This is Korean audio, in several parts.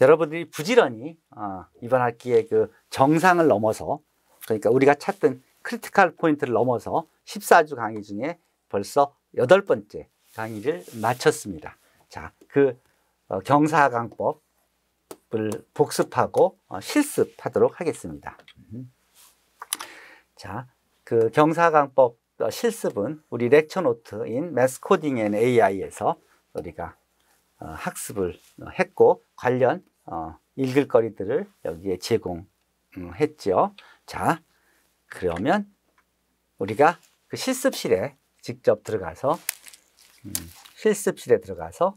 여러분들이 부지런히 어, 이번 학기에 그 정상을 넘어서 그러니까 우리가 찾던 크리티컬 포인트를 넘어서 14주 강의 중에 벌써 여덟 번째 강의를 마쳤습니다. 자, 그 어, 경사강법을 복습하고 어, 실습하도록 하겠습니다. 음. 자, 그 경사강법 어, 실습은 우리 렉처 노트인 매스코딩 앤 AI에서 우리가 어, 학습을 했고 관련 읽을 어, 거리들을 여기에 제공했죠. 자, 그러면 우리가 그 실습실에 직접 들어가서 음, 실습실에 들어가서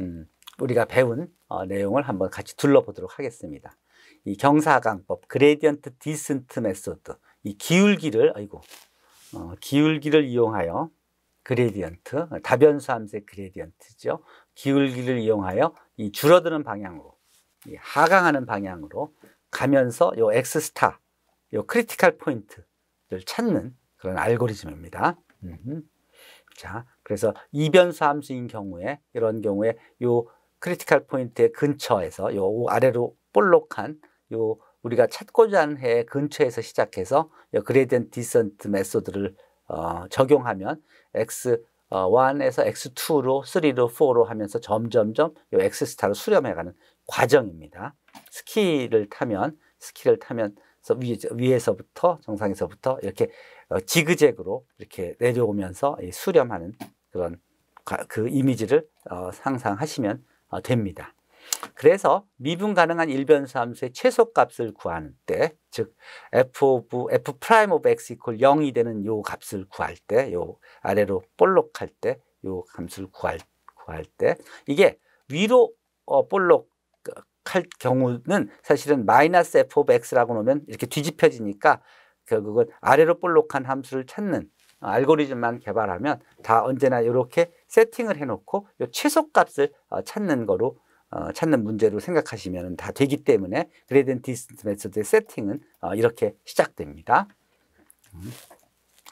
음, 우리가 배운 어, 내용을 한번 같이 둘러보도록 하겠습니다. 이 경사강법, 그레디언트 디센트 메소드, 이 기울기를 아이고 기울기를 이용하여 그레디언트, 다변수 함수의 그레디언트죠. 기울기를 이용하여 이 줄어드는 방향으로 이 하강하는 방향으로 가면서 요 X 스타 요 크리티컬 포인트를 찾는 그런 알고리즘입니다. 음흠. 자, 그래서 이변수 함수인 경우에 이런 경우에 요 크리티컬 포인트의 근처에서 요 아래로 볼록한 요 우리가 찾고자 하는 해 근처에서 시작해서 그레디언 디센트 메소드를 어, 적용하면 x 어, 1에서 x2로, 3로, 4로 하면서 점점점 요 x스타로 수렴해가는 과정입니다. 스키를 타면, 스키를 타면 위에, 서부터 정상에서부터 이렇게 어, 지그재그로 이렇게 내려오면서 수렴하는 그런 그 이미지를 어, 상상하시면 어, 됩니다. 그래서 미분 가능한 일변수 함수의 최소값을 구하는 때, 즉 f 오브 f 프라임 오브 x 이퀄 0이 되는 요 값을 구할 때, 요 아래로 볼록할 때, 요 값을 구할 구할 때 이게 위로 어, 볼록할 경우는 사실은 마이너스 f 오브 x라고 놓으면 이렇게 뒤집혀지니까 결국은 아래로 볼록한 함수를 찾는 알고리즘만 개발하면 다 언제나 이렇게 세팅을 해놓고 요 최소값을 어, 찾는 거로 어, 찾는 문제로 생각하시면 다 되기 때문에 그레디언트 디스턴스 메서드의 세팅은 어, 이렇게 시작됩니다. 음.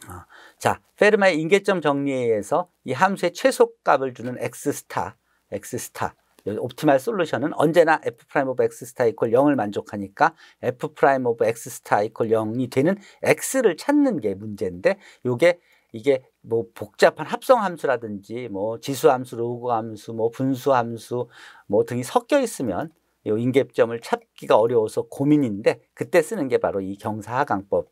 어, 자, 페르마의 인계점 정리에 의해서 이 함수의 최소값을 주는 x 스타, x 스타 옵티말 솔루션은 언제나 f 프라임 오브 x 스타 이퀄 0을 만족하니까 f 프라임 오브 x 스타 이퀄 0이 되는 x를 찾는 게 문제인데 요게 이게 뭐 복잡한 합성 함수라든지 뭐 지수 함수, 로그 함수, 뭐 분수 함수 뭐 등이 섞여 있으면 요 인계점을 찾기가 어려워서 고민인데 그때 쓰는 게 바로 이 경사하강법이고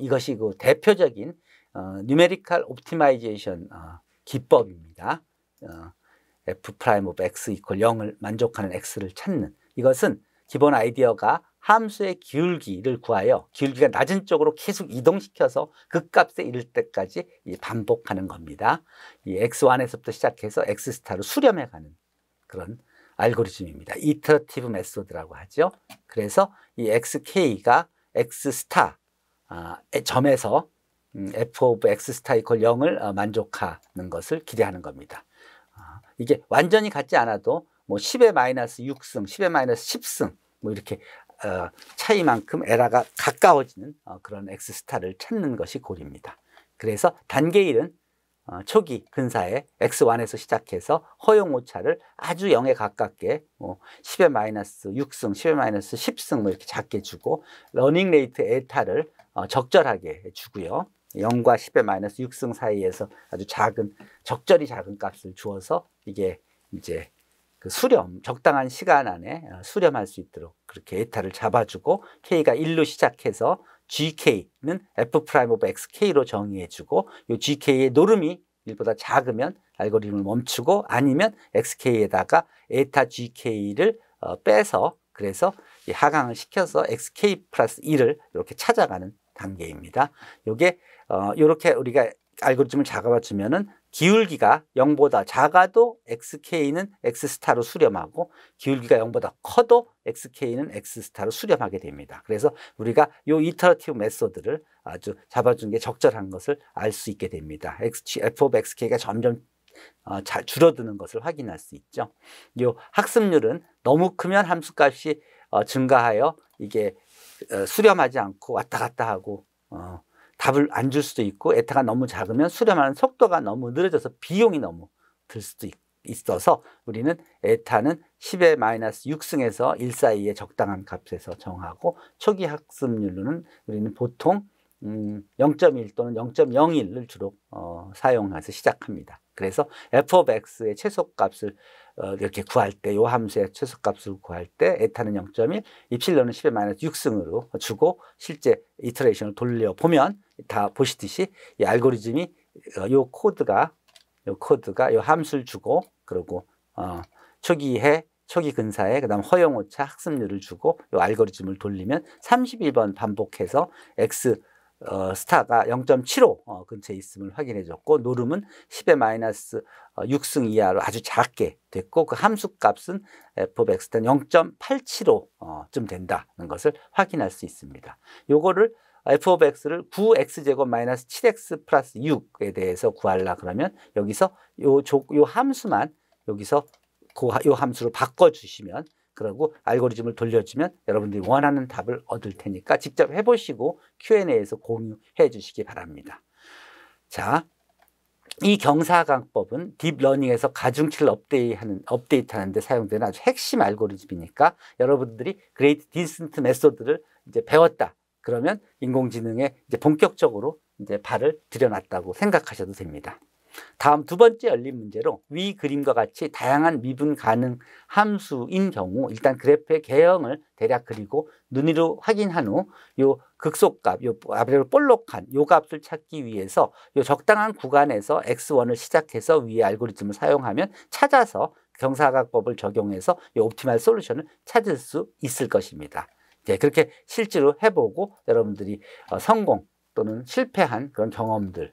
이것이 그 대표적인 어, 뉴메리컬 옵티마이제이션 어, 기법입니다. 어, f 프라임 오브 x 이퀄 0을 만족하는 x를 찾는 이것은 기본 아이디어가 함수의 기울기를 구하여 기울기가 낮은 쪽으로 계속 이동시켜서 그값에 이를 때까지 반복하는 겁니다. 이 x1에서부터 시작해서 x스타로 수렴해가는 그런 알고리즘입니다. 이터러티브 메소드라고 하죠. 그래서 이 xk가 x스타 아, 점에서 음, f of x스타 이퀄 0을 어, 만족하는 것을 기대하는 겁니다. 아, 이게 완전히 같지 않아도 뭐 10의 마이너스 6승, 10의 마이너스 10승 뭐 이렇게 어, 차이만큼 에라가 가까워지는 어, 그런 X스타를 찾는 것이 골입니다. 그래서 단계 1은 어, 초기 근사에 X1에서 시작해서 허용 오차를 아주 0에 가깝게 뭐 10의 마이너스 6승, 10의 마이너스 10승 뭐 이렇게 작게 주고 러닝 레이트 에타를 적절하게 주고요. 0과 10의 마이너스 6승 사이에서 아주 작은 적절히 작은 값을 주어서 이게 이제 그 수렴, 적당한 시간 안에 어, 수렴할 수 있도록 그렇게 에타를 잡아주고 K가 1로 시작해서 GK는 F XK로 정의해주고 이 GK의 노름이 1보다 작으면 알고리즘을 멈추고 아니면 XK에다가 에타 GK를 어, 빼서 그래서 이 하강을 시켜서 XK 플러스 1을 이렇게 찾아가는 단계입니다. 이게 어, 이렇게 우리가 알고리즘을 잡아해 주면은 기울기가 0보다 작아도 xk는 x스타로 수렴하고 기울기가 0보다 커도 xk는 x스타로 수렴하게 됩니다. 그래서 우리가 이 이터러티브 메소드를 아주 잡아준 게 적절한 것을 알 수 있게 됩니다. f of xk가 점점 어, 자, 줄어드는 것을 확인할 수 있죠. 요 학습률은 너무 크면 함수값이 어, 증가하여 이게 어, 수렴하지 않고 왔다 갔다 하고 어, 답을 안 줄 수도 있고 에타가 너무 작으면 수렴하는 속도가 너무 느려져서 비용이 너무 들 수도 있어서 우리는 에타는 10의 마이너스 6승에서 1 사이의 적당한 값에서 정하고 초기 학습률로는 우리는 보통 음, 0.1 또는 0.01을 주로 어, 사용해서 시작합니다. 그래서 f of x의 최소값을 어, 이렇게 구할 때, 요 함수의 최소값을 구할 때 에타는 0.1, 입실론는 10의 마이너스 6승으로 주고 실제 이터레이션을 돌려보면 다 보시듯이 이 알고리즘이 어, 요 코드가 요 코드가 요 함수를 주고 그리고 어, 초기에 초기 근사에 그다음 허용 오차 학습률을 주고 요 알고리즘을 돌리면 31번 반복해서 x 어, 스타가 0.75 어, 근처에 있음을 확인해줬고 노름은 10의 마이너스 어, 6승 이하로 아주 작게 됐고 그 함수값은 f of x 는 0.875쯤 어, 된다는 것을 확인할 수 있습니다. 요거를 f of x를 9x제곱 마이너스 7x 플러스 6에 대해서 구하려 그러면 여기서 요, 조, 요 함수만 여기서 그, 요 함수로 바꿔주시면 그러고 알고리즘을 돌려주면 여러분들이 원하는 답을 얻을 테니까 직접 해보시고 Q&A에서 공유해 주시기 바랍니다. 자, 이 경사강법은 딥러닝에서 가중치를 업데이트하는, 업데이트하는데 사용되는 아주 핵심 알고리즘이니까 여러분들이 그레이트 디스턴트 메소드를 이제 배웠다. 그러면 인공지능에 이제 본격적으로 이제 발을 들여놨다고 생각하셔도 됩니다. 다음 두 번째 열린 문제로 위 그림과 같이 다양한 미분 가능 함수인 경우 일단 그래프의 개형을 대략 그리고 눈으로 확인한 후요 극소값, 요 아래로 볼록한 요 값을 찾기 위해서 요 적당한 구간에서 x1을 시작해서 위의 알고리즘을 사용하면 찾아서 경사각법을 적용해서 요 옵티말 솔루션을 찾을 수 있을 것입니다. 네, 그렇게 실제로 해보고 여러분들이 어, 성공 또는 실패한 그런 경험들을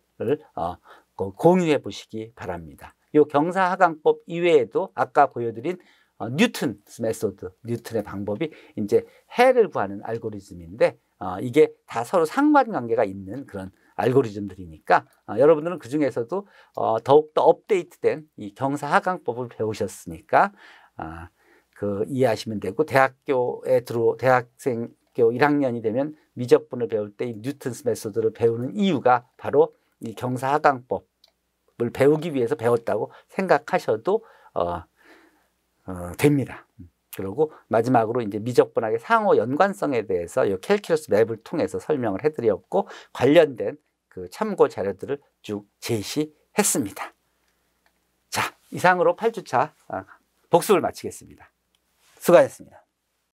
어, 공유해 보시기 바랍니다. 이 경사하강법 이외에도 아까 보여드린 어, 뉴턴 메소드, 뉴턴의 방법이 이제 해를 구하는 알고리즘인데 어, 이게 다 서로 상관관계가 있는 그런 알고리즘들이니까 어, 여러분들은 그 중에서도 어, 더욱더 업데이트된 이 경사하강법을 배우셨으니까 아, 그 이해하시면 되고 대학교에 들어 대학생 1학년이 되면 미적분을 배울 때 이 뉴턴스 메소드를 배우는 이유가 바로 이 경사하강법을 배우기 위해서 배웠다고 생각하셔도 어, 어, 됩니다. 그리고 마지막으로 이제 미적분학의 상호 연관성에 대해서 이 캘큘러스 맵을 통해서 설명을 해드렸고 관련된 그 참고 자료들을 쭉 제시했습니다. 자, 이상으로 8주차 아, 복습을 마치겠습니다. 수고하셨습니다.